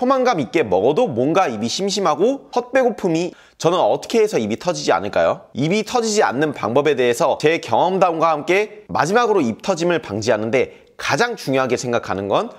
포만감 있게 먹어도 뭔가 입이 심심하고 헛배고픔이 저는 어떻게 해서 입이 터지지 않을까요? 입이 터지지 않는 방법에 대해서 제 경험담과 함께 마지막으로 입 터짐을 방지하는데 가장 중요하게 생각하는 건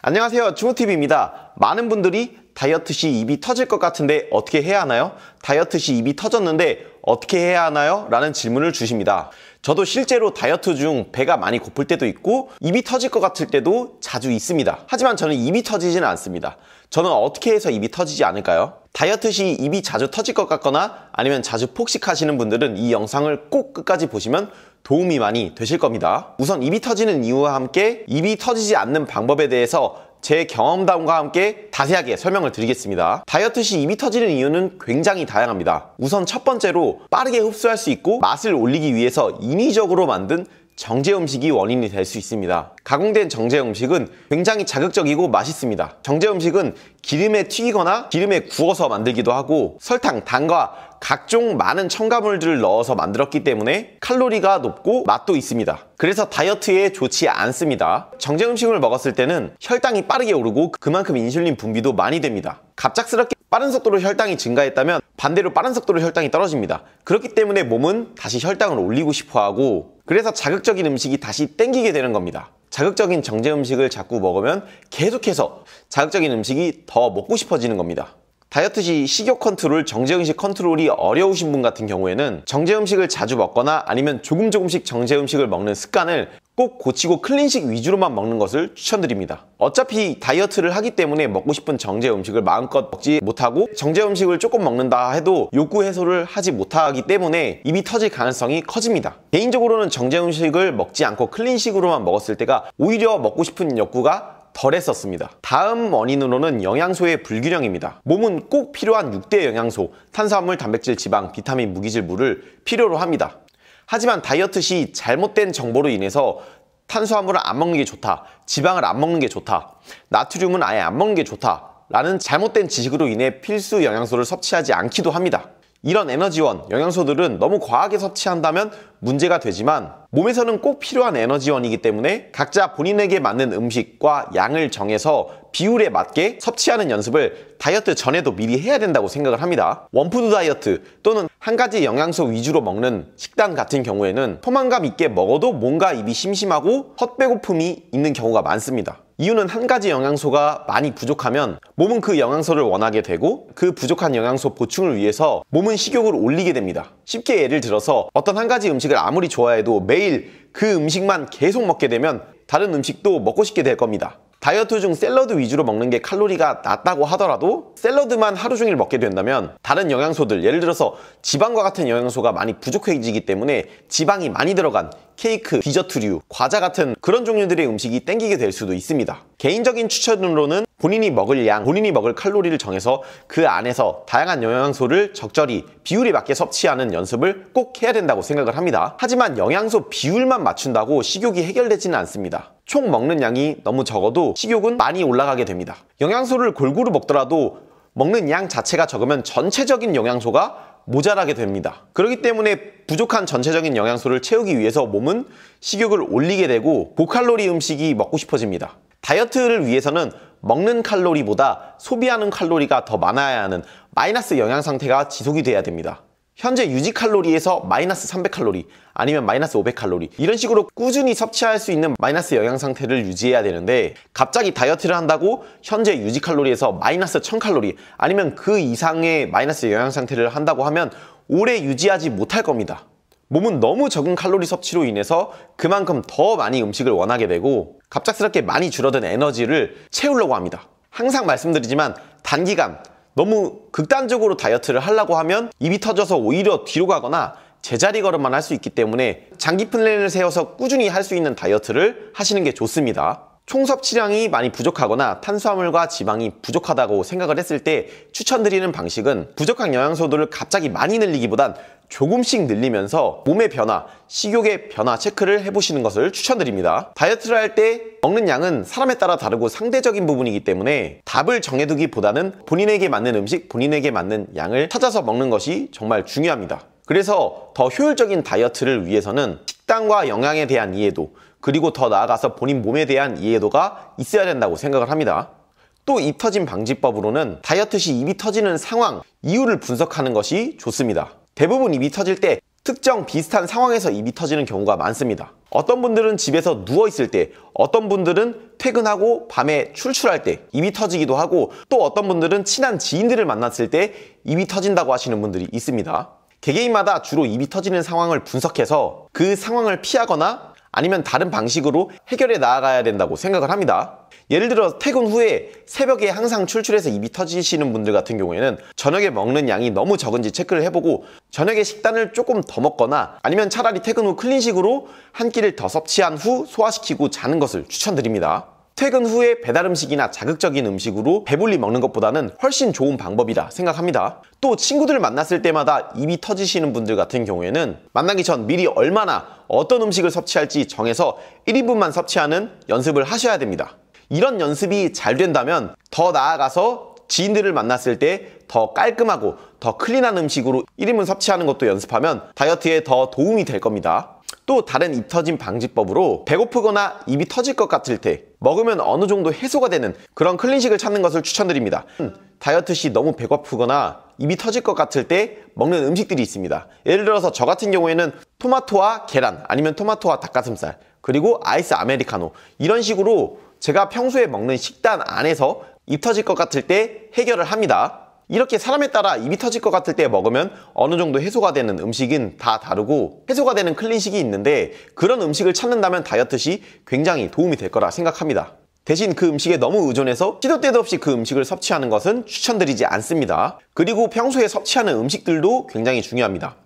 안녕하세요 주호TV입니다 많은 분들이 다이어트 시 입이 터질 것 같은데 어떻게 해야 하나요? 다이어트 시 입이 터졌는데 어떻게 해야 하나요? 라는 질문을 주십니다 저도 실제로 다이어트 중 배가 많이 고플 때도 있고 입이 터질 것 같을 때도 자주 있습니다. 하지만 저는 입이 터지지는 않습니다. 저는 어떻게 해서 입이 터지지 않을까요? 다이어트 시 입이 자주 터질 것 같거나 아니면 자주 폭식하시는 분들은 이 영상을 꼭 끝까지 보시면 도움이 많이 되실 겁니다. 우선 입이 터지는 이유와 함께 입이 터지지 않는 방법에 대해서 제 경험담과 함께 자세하게 설명을 드리겠습니다. 다이어트 시 입이 터지는 이유는 굉장히 다양합니다. 우선 첫 번째로 빠르게 흡수할 수 있고 맛을 올리기 위해서 인위적으로 만든 정제 음식이 원인이 될 수 있습니다. 가공된 정제 음식은 굉장히 자극적이고 맛있습니다. 정제 음식은 기름에 튀기거나 기름에 구워서 만들기도 하고 설탕, 당과 각종 많은 첨가물들을 넣어서 만들었기 때문에 칼로리가 높고 맛도 있습니다. 그래서 다이어트에 좋지 않습니다. 정제 음식을 먹었을 때는 혈당이 빠르게 오르고 그만큼 인슐린 분비도 많이 됩니다. 갑작스럽게 빠른 속도로 혈당이 증가했다면 반대로 빠른 속도로 혈당이 떨어집니다. 그렇기 때문에 몸은 다시 혈당을 올리고 싶어 하고 그래서 자극적인 음식이 다시 땡기게 되는 겁니다. 자극적인 정제 음식을 자꾸 먹으면 계속해서 자극적인 음식이 더 먹고 싶어지는 겁니다. 다이어트 시 식욕 컨트롤, 정제 음식 컨트롤이 어려우신 분 같은 경우에는 정제 음식을 자주 먹거나 아니면 조금 조금씩 정제 음식을 먹는 습관을 꼭 고치고 클린식 위주로만 먹는 것을 추천드립니다. 어차피 다이어트를 하기 때문에 먹고 싶은 정제 음식을 마음껏 먹지 못하고 정제 음식을 조금 먹는다 해도 욕구 해소를 하지 못하기 때문에 입이 터질 가능성이 커집니다. 개인적으로는 정제 음식을 먹지 않고 클린식으로만 먹었을 때가 오히려 먹고 싶은 욕구가 덜했었습니다. 다음 원인으로는 영양소의 불균형입니다. 몸은 꼭 필요한 6대 영양소, 탄수화물, 단백질, 지방, 비타민, 무기질, 물을 필요로 합니다. 하지만 다이어트 시 잘못된 정보로 인해서 탄수화물을 안 먹는 게 좋다, 지방을 안 먹는 게 좋다, 나트륨은 아예 안 먹는 게 좋다 라는 잘못된 지식으로 인해 필수 영양소를 섭취하지 않기도 합니다. 이런 에너지원, 영양소들은 너무 과하게 섭취한다면 문제가 되지만 몸에서는 꼭 필요한 에너지원이기 때문에 각자 본인에게 맞는 음식과 양을 정해서 비율에 맞게 섭취하는 연습을 다이어트 전에도 미리 해야 된다고 생각을 합니다. 원푸드 다이어트 또는 한 가지 영양소 위주로 먹는 식단 같은 경우에는 포만감 있게 먹어도 뭔가 입이 심심하고 헛배고픔이 있는 경우가 많습니다. 이유는 한 가지 영양소가 많이 부족하면 몸은 그 영양소를 원하게 되고 그 부족한 영양소 보충을 위해서 몸은 식욕을 올리게 됩니다. 쉽게 예를 들어서 어떤 한 가지 음식을 아무리 좋아해도 매일 그 음식만 계속 먹게 되면 다른 음식도 먹고 싶게 될 겁니다. 다이어트 중 샐러드 위주로 먹는 게 칼로리가 낮다고 하더라도 샐러드만 하루 종일 먹게 된다면 다른 영양소들 예를 들어서 지방과 같은 영양소가 많이 부족해지기 때문에 지방이 많이 들어간 케이크, 디저트류, 과자 같은 그런 종류들의 음식이 땡기게 될 수도 있습니다. 개인적인 추천으로는 본인이 먹을 양, 본인이 먹을 칼로리를 정해서 그 안에서 다양한 영양소를 적절히 비율에 맞게 섭취하는 연습을 꼭 해야 된다고 생각을 합니다. 하지만 영양소 비율만 맞춘다고 식욕이 해결되지는 않습니다. 총 먹는 양이 너무 적어도 식욕은 많이 올라가게 됩니다. 영양소를 골고루 먹더라도 먹는 양 자체가 적으면 전체적인 영양소가 모자라게 됩니다. 그렇기 때문에 부족한 전체적인 영양소를 채우기 위해서 몸은 식욕을 올리게 되고 고칼로리 음식이 먹고 싶어집니다. 다이어트를 위해서는 먹는 칼로리보다 소비하는 칼로리가 더 많아야 하는 마이너스 영양 상태가 지속이 돼야 됩니다. 현재 유지 칼로리에서 마이너스 300칼로리 아니면 마이너스 500칼로리 이런 식으로 꾸준히 섭취할 수 있는 마이너스 영양 상태를 유지해야 되는데 갑자기 다이어트를 한다고 현재 유지 칼로리에서 마이너스 1000칼로리 아니면 그 이상의 마이너스 영양 상태를 한다고 하면 오래 유지하지 못할 겁니다. 몸은 너무 적은 칼로리 섭취로 인해서 그만큼 더 많이 음식을 원하게 되고 갑작스럽게 많이 줄어든 에너지를 채우려고 합니다. 항상 말씀드리지만 단기간 너무 극단적으로 다이어트를 하려고 하면 입이 터져서 오히려 뒤로 가거나 제자리 걸음만 할 수 있기 때문에 장기 플랜을 세워서 꾸준히 할 수 있는 다이어트를 하시는 게 좋습니다. 총섭취량이 많이 부족하거나 탄수화물과 지방이 부족하다고 생각을 했을 때 추천드리는 방식은 부족한 영양소들을 갑자기 많이 늘리기보단 조금씩 늘리면서 몸의 변화, 식욕의 변화 체크를 해보시는 것을 추천드립니다. 다이어트를 할 때 먹는 양은 사람에 따라 다르고 상대적인 부분이기 때문에 답을 정해두기보다는 본인에게 맞는 음식, 본인에게 맞는 양을 찾아서 먹는 것이 정말 중요합니다. 그래서 더 효율적인 다이어트를 위해서는 식단과 영양에 대한 이해도 그리고 더 나아가서 본인 몸에 대한 이해도가 있어야 된다고 생각을 합니다. 또 입 터짐 방지법으로는 다이어트 시 입이 터지는 상황, 이유를 분석하는 것이 좋습니다. 대부분 입이 터질 때 특정 비슷한 상황에서 입이 터지는 경우가 많습니다. 어떤 분들은 집에서 누워있을 때, 어떤 분들은 퇴근하고 밤에 출출할 때 입이 터지기도 하고 또 어떤 분들은 친한 지인들을 만났을 때 입이 터진다고 하시는 분들이 있습니다. 개개인마다 주로 입이 터지는 상황을 분석해서 그 상황을 피하거나 아니면 다른 방식으로 해결해 나아가야 된다고 생각을 합니다. 예를 들어 퇴근 후에 새벽에 항상 출출해서 입이 터지시는 분들 같은 경우에는 저녁에 먹는 양이 너무 적은지 체크를 해보고 저녁에 식단을 조금 더 먹거나 아니면 차라리 퇴근 후 클린식으로 한 끼를 더 섭취한 후 소화시키고 자는 것을 추천드립니다. 퇴근 후에 배달 음식이나 자극적인 음식으로 배불리 먹는 것보다는 훨씬 좋은 방법이라 생각합니다. 또 친구들 만났을 때마다 입이 터지시는 분들 같은 경우에는 만나기 전 미리 얼마나 어떤 음식을 섭취할지 정해서 1인분만 섭취하는 연습을 하셔야 됩니다. 이런 연습이 잘 된다면 더 나아가서 지인들을 만났을 때 더 깔끔하고 더 클린한 음식으로 1인분 섭취하는 것도 연습하면 다이어트에 더 도움이 될 겁니다. 또 다른 입 터짐 방지법으로 배고프거나 입이 터질 것 같을 때 먹으면 어느 정도 해소가 되는 그런 클린식을 찾는 것을 추천드립니다. 음, 다이어트 시 너무 배고프거나 입이 터질 것 같을 때 먹는 음식들이 있습니다. 예를 들어서 저 같은 경우에는 토마토와 계란 아니면 토마토와 닭가슴살 그리고 아이스 아메리카노 이런 식으로 제가 평소에 먹는 식단 안에서 입 터질 것 같을 때 해결을 합니다. 이렇게 사람에 따라 입이 터질 것 같을 때 먹으면 어느 정도 해소가 되는 음식은 다 다르고 해소가 되는 클린식이 있는데 그런 음식을 찾는다면 다이어트 시 굉장히 도움이 될 거라 생각합니다. 대신 그 음식에 너무 의존해서 시도 때도 없이 그 음식을 섭취하는 것은 추천드리지 않습니다. 그리고 평소에 섭취하는 음식들도 굉장히 중요합니다.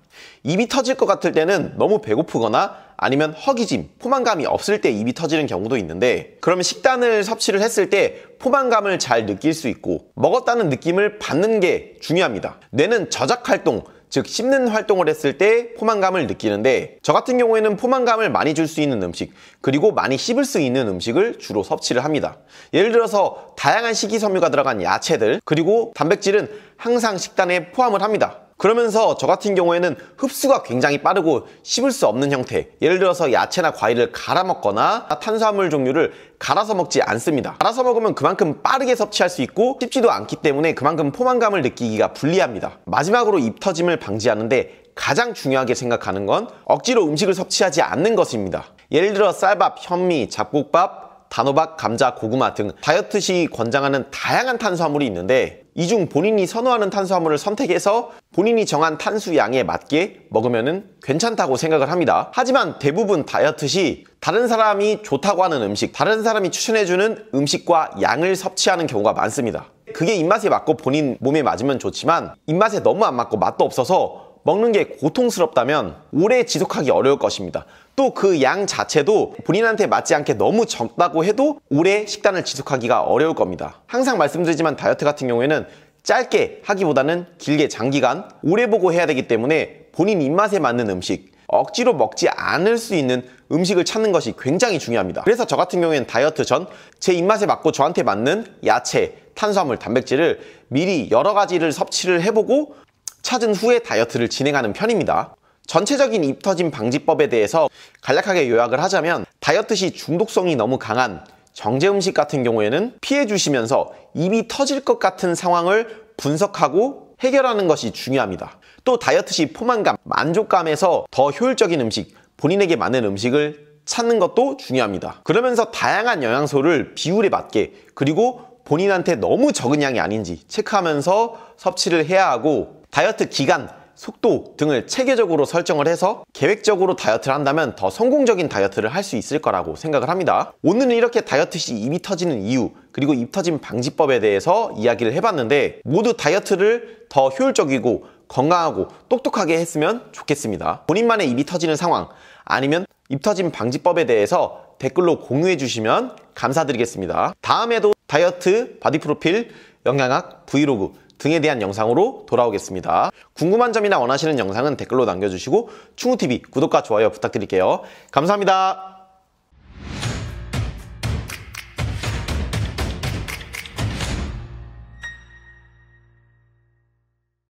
입이 터질 것 같을 때는 너무 배고프거나 아니면 허기짐, 포만감이 없을 때 입이 터지는 경우도 있는데 그러면 식단을 섭취를 했을 때 포만감을 잘 느낄 수 있고 먹었다는 느낌을 받는 게 중요합니다. 뇌는 저작 활동, 즉 씹는 활동을 했을 때 포만감을 느끼는데 저 같은 경우에는 포만감을 많이 줄 수 있는 음식 그리고 많이 씹을 수 있는 음식을 주로 섭취를 합니다. 예를 들어서 다양한 식이섬유가 들어간 야채들 그리고 단백질은 항상 식단에 포함을 합니다. 그러면서 저 같은 경우에는 흡수가 굉장히 빠르고 씹을 수 없는 형태 예를 들어서 야채나 과일을 갈아 먹거나 탄수화물 종류를 갈아서 먹지 않습니다 갈아서 먹으면 그만큼 빠르게 섭취할 수 있고 씹지도 않기 때문에 그만큼 포만감을 느끼기가 불리합니다 마지막으로 입 터짐을 방지하는데 가장 중요하게 생각하는 건 억지로 음식을 섭취하지 않는 것입니다 예를 들어 쌀밥, 현미, 잡곡밥, 단호박, 감자, 고구마 등 다이어트 시 권장하는 다양한 탄수화물이 있는데 이 중 본인이 선호하는 탄수화물을 선택해서 본인이 정한 탄수양에 맞게 먹으면 괜찮다고 생각을 합니다. 하지만 대부분 다이어트 시 다른 사람이 좋다고 하는 음식, 다른 사람이 추천해주는 음식과 양을 섭취하는 경우가 많습니다. 그게 입맛에 맞고 본인 몸에 맞으면 좋지만 입맛에 너무 안 맞고 맛도 없어서 먹는 게 고통스럽다면 오래 지속하기 어려울 것입니다. 또 그 양 자체도 본인한테 맞지 않게 너무 적다고 해도 오래 식단을 지속하기가 어려울 겁니다. 항상 말씀드리지만 다이어트 같은 경우에는 짧게 하기보다는 길게 장기간 오래 보고 해야 되기 때문에 본인 입맛에 맞는 음식, 억지로 먹지 않을 수 있는 음식을 찾는 것이 굉장히 중요합니다. 그래서 저 같은 경우에는 다이어트 전 제 입맛에 맞고 저한테 맞는 야채, 탄수화물, 단백질을 미리 여러 가지를 섭취를 해보고 찾은 후에 다이어트를 진행하는 편입니다. 전체적인 입터짐 방지법에 대해서 간략하게 요약을 하자면 다이어트 시 중독성이 너무 강한 정제 음식 같은 경우에는 피해 주시면서 입이 터질 것 같은 상황을 분석하고 해결하는 것이 중요합니다. 또 다이어트 시 포만감, 만족감에서 더 효율적인 음식, 본인에게 맞는 음식을 찾는 것도 중요합니다. 그러면서 다양한 영양소를 비율에 맞게 그리고 본인한테 너무 적은 양이 아닌지 체크하면서 섭취를 해야 하고 다이어트 기간, 속도 등을 체계적으로 설정을 해서 계획적으로 다이어트를 한다면 더 성공적인 다이어트를 할 수 있을 거라고 생각을 합니다. 오늘은 이렇게 다이어트 시 입이 터지는 이유, 그리고 입 터짐 방지법에 대해서 이야기를 해봤는데 모두 다이어트를 더 효율적이고 건강하고 똑똑하게 했으면 좋겠습니다. 본인만의 입이 터지는 상황 아니면 입 터짐 방지법에 대해서 댓글로 공유해 주시면 감사드리겠습니다. 다음에도 다이어트, 바디 프로필, 영양학, 브이로그 등에 대한 영상으로 돌아오겠습니다. 궁금한 점이나 원하시는 영상은 댓글로 남겨주시고 충우TV 구독과 좋아요 부탁드릴게요. 감사합니다.